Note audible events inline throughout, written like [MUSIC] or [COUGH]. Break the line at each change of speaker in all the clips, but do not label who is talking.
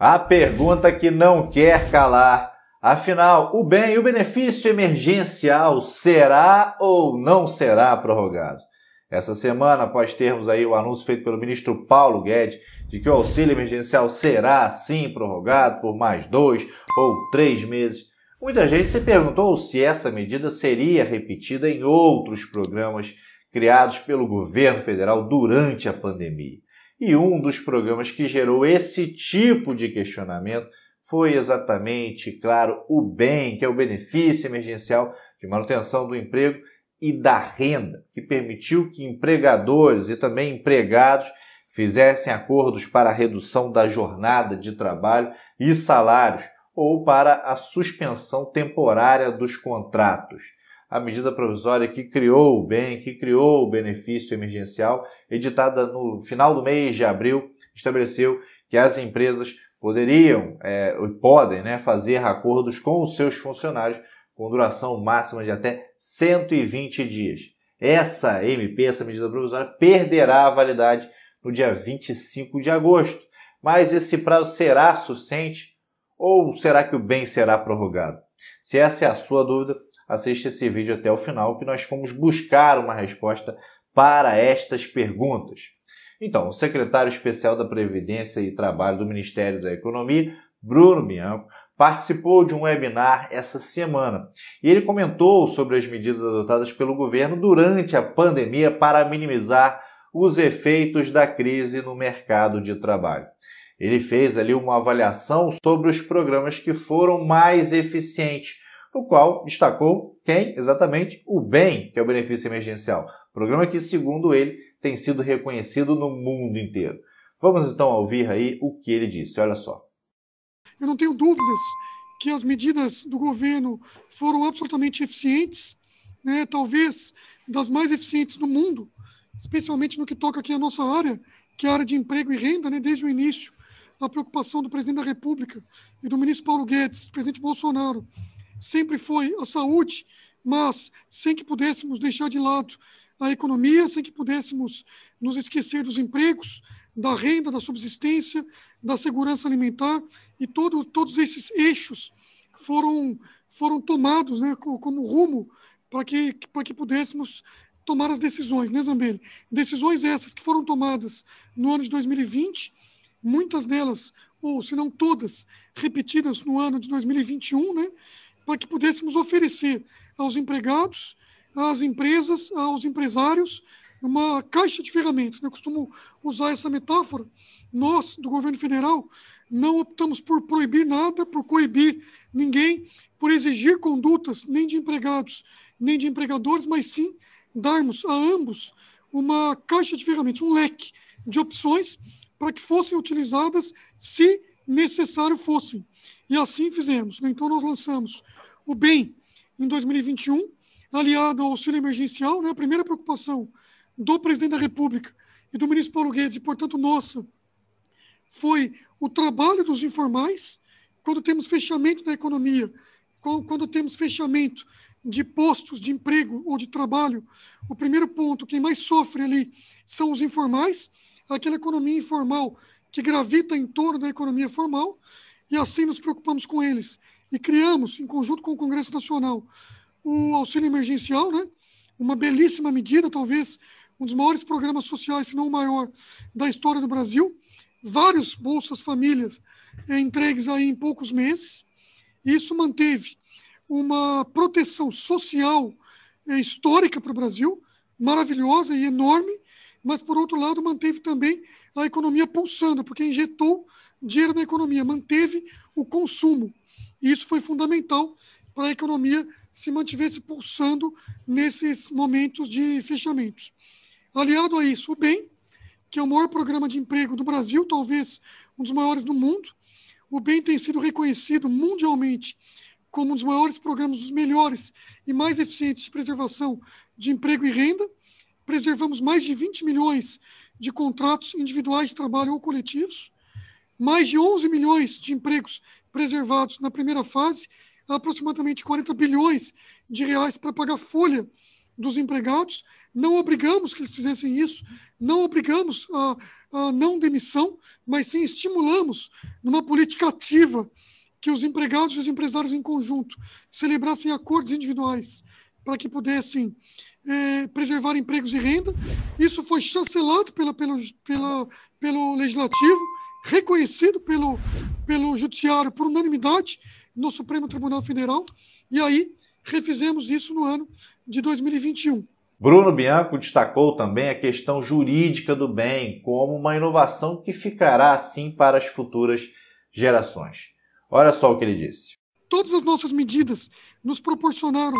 A pergunta que não quer calar. Afinal, o bem e o benefício emergencial será ou não será prorrogado? Essa semana, após termos aí o anúncio feito pelo ministro Paulo Guedes de que o auxílio emergencial será sim prorrogado por mais dois ou três meses, Muita gente se perguntou se essa medida seria repetida em outros programas criados pelo governo federal durante a pandemia. E um dos programas que gerou esse tipo de questionamento foi exatamente, claro, o BEM, que é o benefício emergencial de manutenção do emprego e da renda, que permitiu que empregadores e também empregados fizessem acordos para a redução da jornada de trabalho e salários ou para a suspensão temporária dos contratos. A medida provisória que criou o bem, que criou o benefício emergencial, editada no final do mês de abril, estabeleceu que as empresas poderiam é, podem né, fazer acordos com os seus funcionários com duração máxima de até 120 dias. Essa MP, essa medida provisória, perderá a validade no dia 25 de agosto, mas esse prazo será suficiente ou será que o bem será prorrogado? Se essa é a sua dúvida, assista esse vídeo até o final que nós fomos buscar uma resposta para estas perguntas. Então, o secretário especial da Previdência e Trabalho do Ministério da Economia, Bruno Bianco, participou de um webinar essa semana e ele comentou sobre as medidas adotadas pelo governo durante a pandemia para minimizar os efeitos da crise no mercado de trabalho. Ele fez ali uma avaliação sobre os programas que foram mais eficientes, no qual destacou quem? Exatamente o BEM, que é o benefício emergencial. Programa que, segundo ele, tem sido reconhecido no mundo inteiro. Vamos então ouvir aí o que ele disse. Olha só.
Eu não tenho dúvidas que as medidas do governo foram absolutamente eficientes, né? talvez das mais eficientes do mundo, especialmente no que toca aqui à nossa área, que é a área de emprego e renda, né? desde o início a preocupação do presidente da República e do ministro Paulo Guedes, presidente Bolsonaro, sempre foi a saúde, mas sem que pudéssemos deixar de lado a economia, sem que pudéssemos nos esquecer dos empregos, da renda, da subsistência, da segurança alimentar e todo, todos esses eixos foram foram tomados, né, como rumo para que para que pudéssemos tomar as decisões, né, Zambelli? Decisões essas que foram tomadas no ano de 2020 muitas delas, ou se não todas, repetidas no ano de 2021, né, para que pudéssemos oferecer aos empregados, às empresas, aos empresários, uma caixa de ferramentas. Né? Eu costumo usar essa metáfora. Nós, do governo federal, não optamos por proibir nada, por coibir ninguém, por exigir condutas nem de empregados, nem de empregadores, mas sim darmos a ambos uma caixa de ferramentas, um leque de opções para que fossem utilizadas se necessário fossem. E assim fizemos. Né? Então, nós lançamos o BEM em 2021, aliado ao auxílio emergencial, né, a primeira preocupação do presidente da República e do ministro Paulo Guedes, e portanto nossa, foi o trabalho dos informais, quando temos fechamento da economia, quando temos fechamento de postos de emprego ou de trabalho, o primeiro ponto, quem mais sofre ali são os informais, aquela economia informal que gravita em torno da economia formal, e assim nos preocupamos com eles. E criamos, em conjunto com o Congresso Nacional, o auxílio emergencial, né? uma belíssima medida, talvez um dos maiores programas sociais, se não o maior, da história do Brasil. Vários Bolsas Famílias entregues aí em poucos meses. Isso manteve uma proteção social eh, histórica para o Brasil, maravilhosa e enorme, mas por outro lado manteve também a economia pulsando, porque injetou dinheiro na economia, manteve o consumo. E isso foi fundamental para a economia se mantivesse pulsando nesses momentos de fechamentos. Aliado a isso, o BEM, que é o maior programa de emprego do Brasil, talvez um dos maiores do mundo. O BEM tem sido reconhecido mundialmente como um dos maiores programas, os melhores e mais eficientes de preservação de emprego e renda preservamos mais de 20 milhões de contratos individuais de trabalho ou coletivos, mais de 11 milhões de empregos preservados na primeira fase, aproximadamente 40 bilhões de reais para pagar folha dos empregados. Não obrigamos que eles fizessem isso, não obrigamos a, a não demissão, mas sim estimulamos numa política ativa que os empregados e os empresários em conjunto celebrassem acordos individuais para que pudessem é, preservar empregos e renda. Isso foi chancelado pela, pelo, pela, pelo Legislativo, reconhecido pelo, pelo Judiciário por unanimidade no Supremo Tribunal Federal, e aí refizemos isso no ano de 2021.
Bruno Bianco destacou também a questão jurídica do bem como uma inovação que ficará assim para as futuras gerações. Olha só o que ele disse.
Todas as nossas medidas nos proporcionaram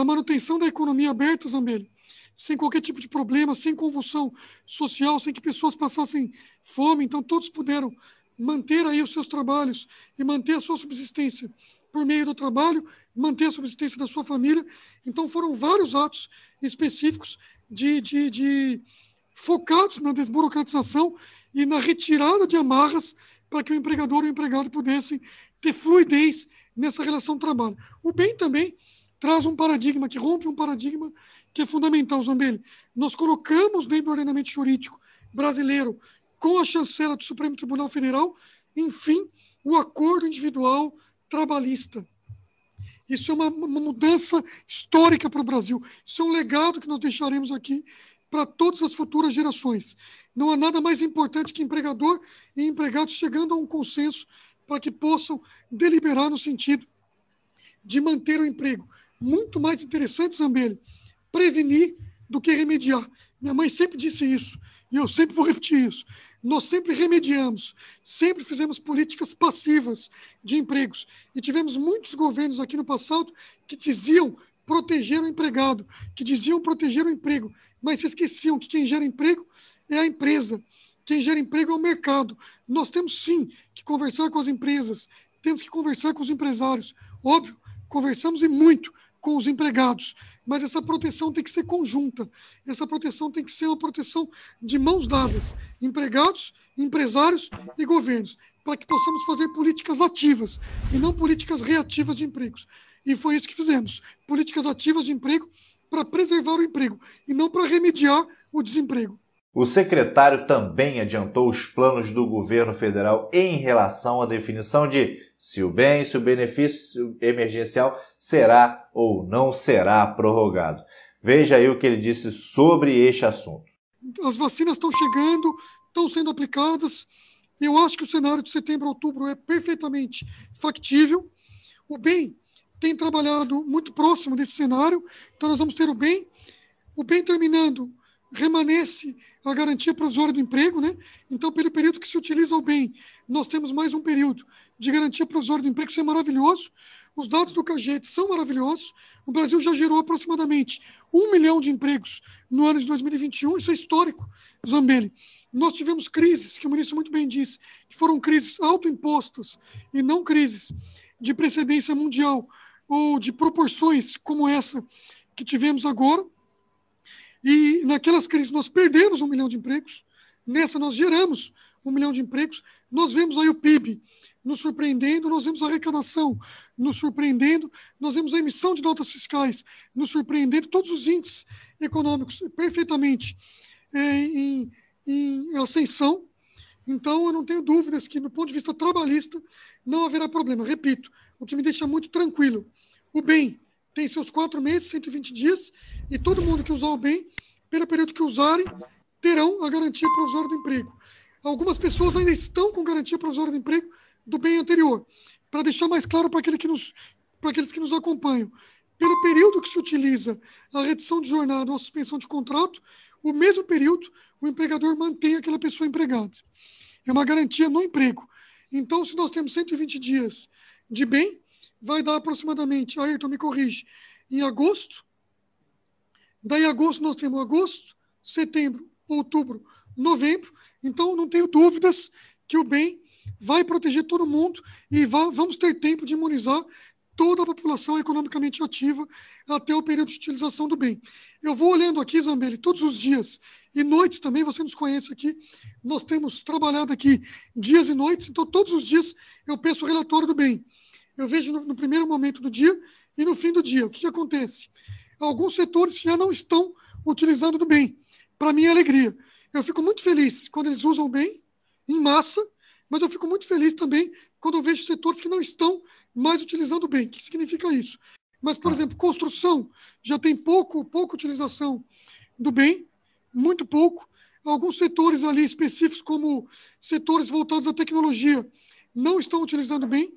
a manutenção da economia aberta, Zambelli, sem qualquer tipo de problema, sem convulsão social, sem que pessoas passassem fome. Então, todos puderam manter aí os seus trabalhos e manter a sua subsistência por meio do trabalho, manter a subsistência da sua família. Então, foram vários atos específicos de, de, de focados na desburocratização e na retirada de amarras para que o empregador e o empregado pudessem ter fluidez nessa relação trabalho. O bem também traz um paradigma, que rompe um paradigma que é fundamental, Zambelli. Nós colocamos dentro do ordenamento jurídico brasileiro, com a chancela do Supremo Tribunal Federal, enfim, o acordo individual trabalhista. Isso é uma, uma mudança histórica para o Brasil. Isso é um legado que nós deixaremos aqui para todas as futuras gerações. Não há nada mais importante que empregador e empregado chegando a um consenso para que possam deliberar no sentido de manter o emprego muito mais interessante, Zambelli, prevenir do que remediar. Minha mãe sempre disse isso, e eu sempre vou [LAUGHS] repetir isso. Nós sempre remediamos, sempre fizemos políticas passivas de empregos. E tivemos muitos governos aqui no passado que diziam proteger o empregado, que diziam proteger o emprego, mas se esqueciam que quem gera emprego é a empresa. Quem gera emprego é o mercado. Nós temos sim que conversar com as empresas, temos que conversar com os empresários. Óbvio, conversamos e muito, com os empregados. Mas essa proteção tem que ser conjunta. Essa proteção tem que ser uma proteção de mãos dadas, empregados, empresários e governos, para que possamos fazer políticas ativas e não políticas reativas de empregos. E foi isso que fizemos. Políticas ativas de emprego para preservar o emprego e não para remediar o desemprego.
O secretário também adiantou os planos do governo federal em relação à definição de se o bem, se o benefício emergencial será ou não será prorrogado. Veja aí o que ele disse sobre este assunto.
As vacinas estão chegando, estão sendo aplicadas. Eu acho que o cenário de setembro a outubro é perfeitamente factível. O bem tem trabalhado muito próximo desse cenário, então nós vamos ter o bem. O bem terminando remanece a garantia provisória do emprego, né? Então, pelo período que se utiliza o bem, nós temos mais um período de garantia provisória do emprego, isso é maravilhoso. Os dados do CAGED são maravilhosos. O Brasil já gerou aproximadamente um milhão de empregos no ano de 2021, isso é histórico, Zambelli. Nós tivemos crises, que o ministro muito bem disse, que foram crises autoimpostas e não crises de precedência mundial ou de proporções como essa que tivemos agora. E naquelas crises nós perdemos um milhão de empregos, nessa nós geramos um milhão de empregos. Nós vemos aí o PIB nos surpreendendo, nós vemos a arrecadação nos surpreendendo, nós vemos a emissão de notas fiscais nos surpreendendo, todos os índices econômicos perfeitamente é, em, em ascensão. Então, eu não tenho dúvidas que, do ponto de vista trabalhista, não haverá problema. Repito, o que me deixa muito tranquilo. O bem tem seus quatro meses, 120 dias, e todo mundo que usar o bem, pelo período que usarem, terão a garantia provisória do emprego. Algumas pessoas ainda estão com garantia provisória do emprego do bem anterior. Para deixar mais claro para aquele que nos, aqueles que nos acompanham, pelo período que se utiliza a redução de jornada ou a suspensão de contrato, o mesmo período o empregador mantém aquela pessoa empregada. É uma garantia no emprego. Então, se nós temos 120 dias de bem, vai dar aproximadamente, Ayrton me corrige, em agosto. Daí agosto nós temos agosto, setembro, outubro, novembro. Então não tenho dúvidas que o bem vai proteger todo mundo e vamos ter tempo de imunizar toda a população economicamente ativa até o período de utilização do bem. Eu vou olhando aqui, Zambelli, todos os dias e noites também, você nos conhece aqui, nós temos trabalhado aqui dias e noites, então todos os dias eu peço o relatório do bem. Eu vejo no, no primeiro momento do dia e no fim do dia. O que, que acontece? Alguns setores já não estão utilizando do bem. Para mim é alegria. Eu fico muito feliz quando eles usam bem, em massa, mas eu fico muito feliz também quando eu vejo setores que não estão mais utilizando bem. O que significa isso? Mas, por tá. exemplo, construção já tem pouco, pouca utilização do bem, muito pouco. Alguns setores ali específicos, como setores voltados à tecnologia, não estão utilizando bem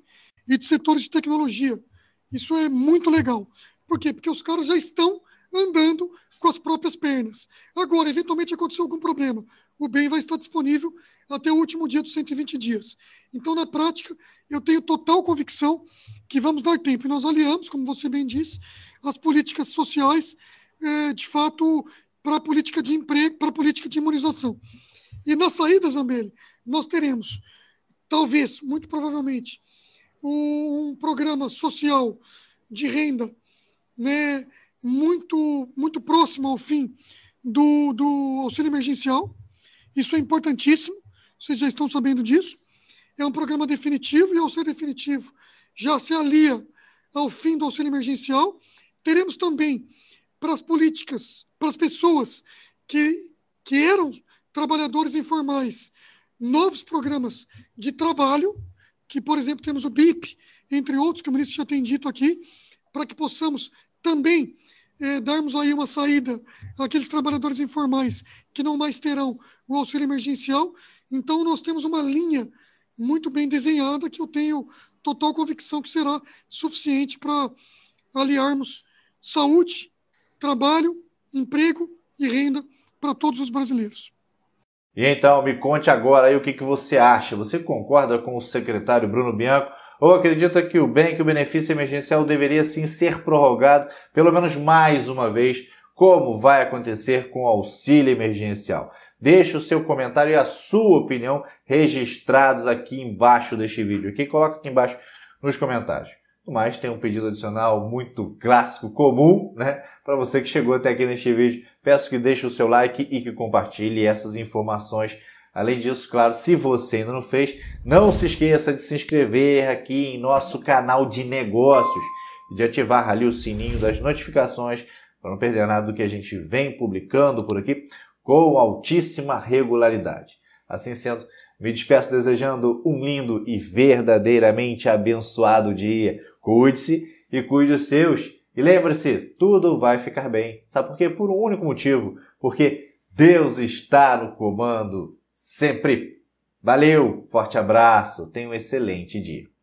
e de setores de tecnologia. Isso é muito legal. Por quê? Porque os caras já estão andando com as próprias pernas. Agora, eventualmente aconteceu algum problema, o bem vai estar disponível até o último dia dos 120 dias. Então, na prática, eu tenho total convicção que vamos dar tempo. E nós aliamos, como você bem disse, as políticas sociais, é, de fato, para a política de emprego, para a política de imunização. E na saída, Zambelli, nós teremos, talvez, muito provavelmente, um, um programa social de renda né, muito, muito próximo ao fim do, do auxílio emergencial. Isso é importantíssimo, vocês já estão sabendo disso. É um programa definitivo e, ao ser definitivo, já se alia ao fim do auxílio emergencial. Teremos também para as políticas, para as pessoas que, que eram trabalhadores informais, novos programas de trabalho, que, por exemplo, temos o BIP, entre outros que o ministro já tem dito aqui, para que possamos também eh, darmos aí uma saída àqueles trabalhadores informais que não mais terão o auxílio emergencial. Então, nós temos uma linha muito bem desenhada que eu tenho total convicção que será suficiente para aliarmos saúde, trabalho, emprego e renda para todos os brasileiros.
E então, me conte agora aí o que, que você acha. Você concorda com o secretário Bruno Bianco ou acredita que o bem que o benefício emergencial deveria sim ser prorrogado pelo menos mais uma vez, como vai acontecer com o auxílio emergencial? Deixe o seu comentário e a sua opinião registrados aqui embaixo deste vídeo. Aqui coloca aqui embaixo nos comentários mas tem um pedido adicional muito clássico, comum, né? Para você que chegou até aqui neste vídeo, peço que deixe o seu like e que compartilhe essas informações. Além disso, claro, se você ainda não fez, não se esqueça de se inscrever aqui em nosso canal de negócios e de ativar ali o sininho das notificações para não perder nada do que a gente vem publicando por aqui com altíssima regularidade. Assim sendo, me despeço desejando um lindo e verdadeiramente abençoado dia. Cuide-se e cuide os seus. E lembre-se, tudo vai ficar bem. Sabe por quê? Por um único motivo. Porque Deus está no comando sempre. Valeu, forte abraço, tenha um excelente dia.